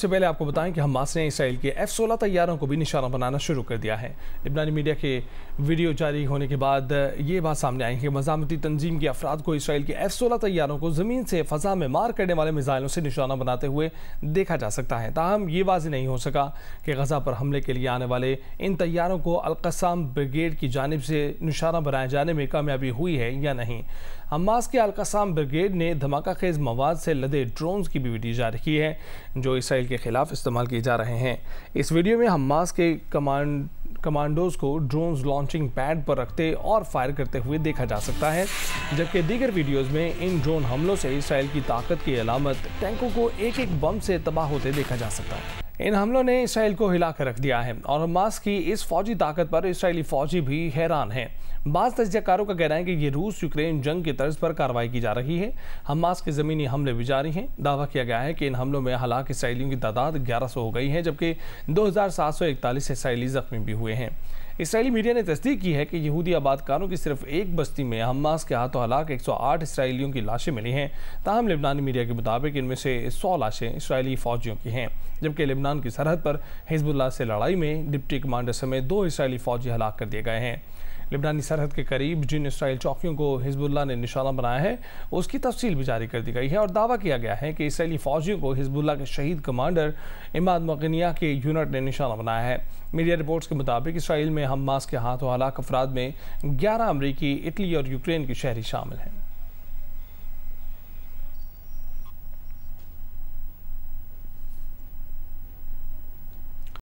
सबसे पहले आपको बताएं कि हमास ने इसराइल के एफ सोलह तैयारों को भी निशाना बनाना शुरू कर दिया है लिबनानी मीडिया के वीडियो जारी होने के बाद ये बात सामने आई है कि मजामती तंजीम के अफराद को इसराइल के एफ सोलह तैयारों को ज़मीन से फ़जा में मार करने वाले मिज़ाइलों से निशाना बनाते हुए देखा जा सकता है ताहम ये वाज नहीं हो सका कि गज़ा पर हमले के लिए आने वाले इन तैयारों को अलकसाम ब्रिगेड की जानब से निशाना बनाए जाने में कामयाबी हुई है या नहीं हमास के अलकसाम ब्रिगेड ने धमाका खेज मवाद से लदे ड्रोन्स की भी वीडियो जारी की है जो इसराइल के खिलाफ इस्तेमाल किए जा रहे हैं इस वीडियो में हमास के कमांड कमांडोज को ड्रोन लॉन्चिंग पैड पर रखते और फायर करते हुए देखा जा सकता है जबकि दीगर वीडियोस में इन ड्रोन हमलों से इसराइल की ताकत की अलामत टैंकों को एक एक बम से तबाह होते देखा जा सकता है इन हमलों ने इसराइल को हिला कर रख दिया है और हमास की इस फौजी ताकत पर इसराइली फौजी भी हैरान हैं बाज तजयकारों का कहना है कि ये रूस यूक्रेन जंग की तर्ज पर कार्रवाई की जा रही है हमास के ज़मीनी हमले भी जारी हैं दावा किया गया है कि इन हमलों में हलाक इसराइलियों की तादाद ग्यारह हो गई है जबकि दो हज़ार सात सौ इकतालीस इसराइली जख्मी भी हुए हैं इसराइली मीडिया ने तस्दीक की है कि यहूदी आबादकारों की सिर्फ एक बस्ती में हमास के हाथों हलाक 108 इसराइलियों की लाशें मिली हैं ताहम लिबनानी मीडिया के मुताबिक इनमें से 100 लाशें इसराइली फौजियों की हैं जबकि लिबनान की सरहद पर हिजबुल्ला से लड़ाई में डिप्टी कमांडर समेत दो इसराइली फौजी हलाक कर दिए गए हैं लिबनानी सरहद के करीब जिन इसराइल चौकियों को हिजबुल्ला ने निशाना बनाया है उसकी तफसील भी जारी कर दी गई है और दावा किया गया है कि इसराइली फौजियों को हिजबुल्ला के शहीद कमांडर इमाद मगनिया के यूनिट ने निशाना बनाया है मीडिया रिपोर्ट्स के मुताबिक इसराइल में मास के हाथों हलाक अफराद में ग्यारह अमरीकी इटली और यूक्रेन के शहरी शामिल हैं